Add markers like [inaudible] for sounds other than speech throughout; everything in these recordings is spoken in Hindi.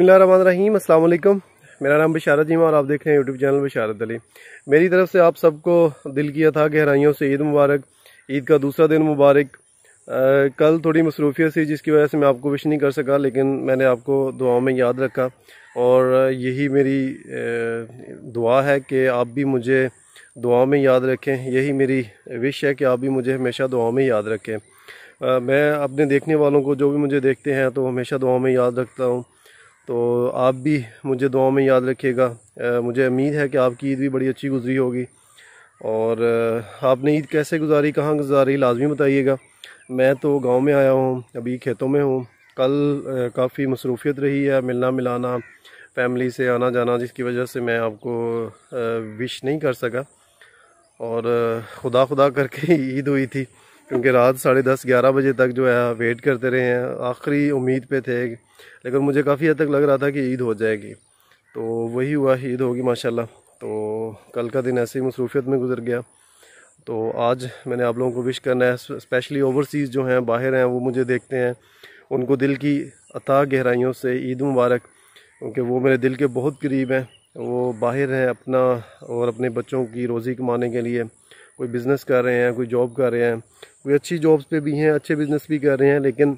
रहीम अल्लाम मेरा नाम बशारत जीमा और आप देख रहे हैं यूट्यूब चैनल बशारत अली मेरी तरफ से आप सबको दिल किया था गहराइयों से ईद मुबारक ईद का दूसरा दिन मुबारक कल थोड़ी मसरूफियत थी जिसकी वजह से मैं आपको विश नहीं कर सका लेकिन मैंने आपको दुआओं में याद रखा और यही मेरी दुआ है कि आप भी मुझे दुआओं में याद रखें यही मेरी विश है कि आप भी मुझे हमेशा दुआओं में याद रखें मैं अपने देखने वालों को जो भी मुझे देखते हैं तो हमेशा दुआओं में याद रखता हूँ तो आप भी मुझे दुआ में याद रखिएगा मुझे उम्मीद है कि आपकी ईद भी बड़ी अच्छी गुजरी होगी और आपने ईद कैसे गुजारी कहाँ गुजारी लाजमी बताइएगा मैं तो गांव में आया हूँ अभी खेतों में हूँ कल काफ़ी मसरूफियत रही है मिलना मिलाना फैमिली से आना जाना जिसकी वजह से मैं आपको विश नहीं कर सका और ख़ुदा खुदा करके [laughs] ईद हुई थी क्योंकि रात साढ़े दस ग्यारह बजे तक जो है वेट करते रहे हैं आखिरी उम्मीद पे थे लेकिन मुझे काफ़ी हद तक लग रहा था कि ईद हो जाएगी तो वही हुआ ईद होगी माशाल्लाह तो कल का दिन ऐसे ही मसरूफियत में गुजर गया तो आज मैंने आप लोगों को विश करना है स्पेशली ओवरसीज़ जो हैं बाहर हैं वो मुझे देखते हैं उनको दिल की अता गहराइयों से ईद मुबारक क्योंकि वो मेरे दिल के बहुत करीब हैं वो बाहर हैं अपना और अपने बच्चों की रोज़ी कमाने के लिए कोई बिज़नेस कर रहे हैं कोई जॉब कर रहे हैं कोई अच्छी जॉब्स पे भी हैं अच्छे बिज़नेस भी कर रहे हैं लेकिन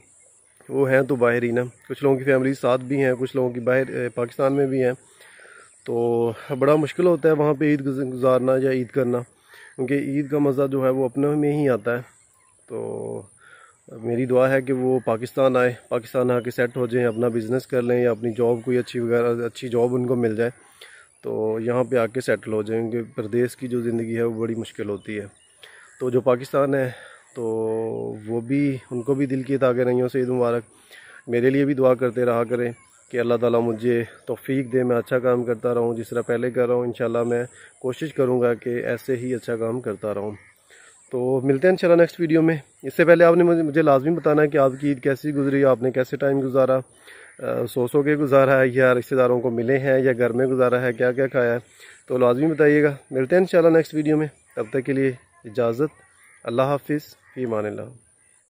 वो हैं तो बाहर ही ना कुछ लोगों की फैमिली साथ भी हैं कुछ लोगों की बाहर पाकिस्तान में भी हैं तो बड़ा मुश्किल होता है वहाँ पर ईद गुजारना या ईद करना क्योंकि ईद का मज़ा जो है वो अपने में ही आता है तो मेरी दुआ है कि वो पाकिस्तान आए पाकिस्तान आके सेट हो जाएं अपना बिज़नेस कर लें या अपनी जॉब कोई अच्छी वगैरह अच्छी जॉब उनको मिल जाए तो यहाँ पे आके सेटल हो जाएंगे प्रदेश की जो ज़िंदगी है वो बड़ी मुश्किल होती है तो जो पाकिस्तान है तो वो भी उनको भी दिल की ताकत नहीं हो सईद मुबारक मेरे लिए भी दुआ करते रहा करें कि अल्लाह ताला मुझे तोफ़ीक दे मैं अच्छा काम करता रहूँ जिस तरह पहले कर रहा हूँ इन मैं कोशिश करूँगा कि ऐसे ही अच्छा काम करता रहूँ तो मिलते हैं इन नेक्स्ट वीडियो में इससे पहले आपने मुझे मुझे लाजमी बताना कि आपकी ईद कैसी गुजरी आपने कैसे टाइम गुजारा सो सो के गुजारा है या रिश्तेदारों को मिले हैं या घर में गुजारा है क्या क्या खाया है तो लाजमी बताइएगा मिलते हैं इन नेक्स्ट वीडियो में तब तक के लिए इजाज़त अल्लाह हाफिज़ फ़ी मान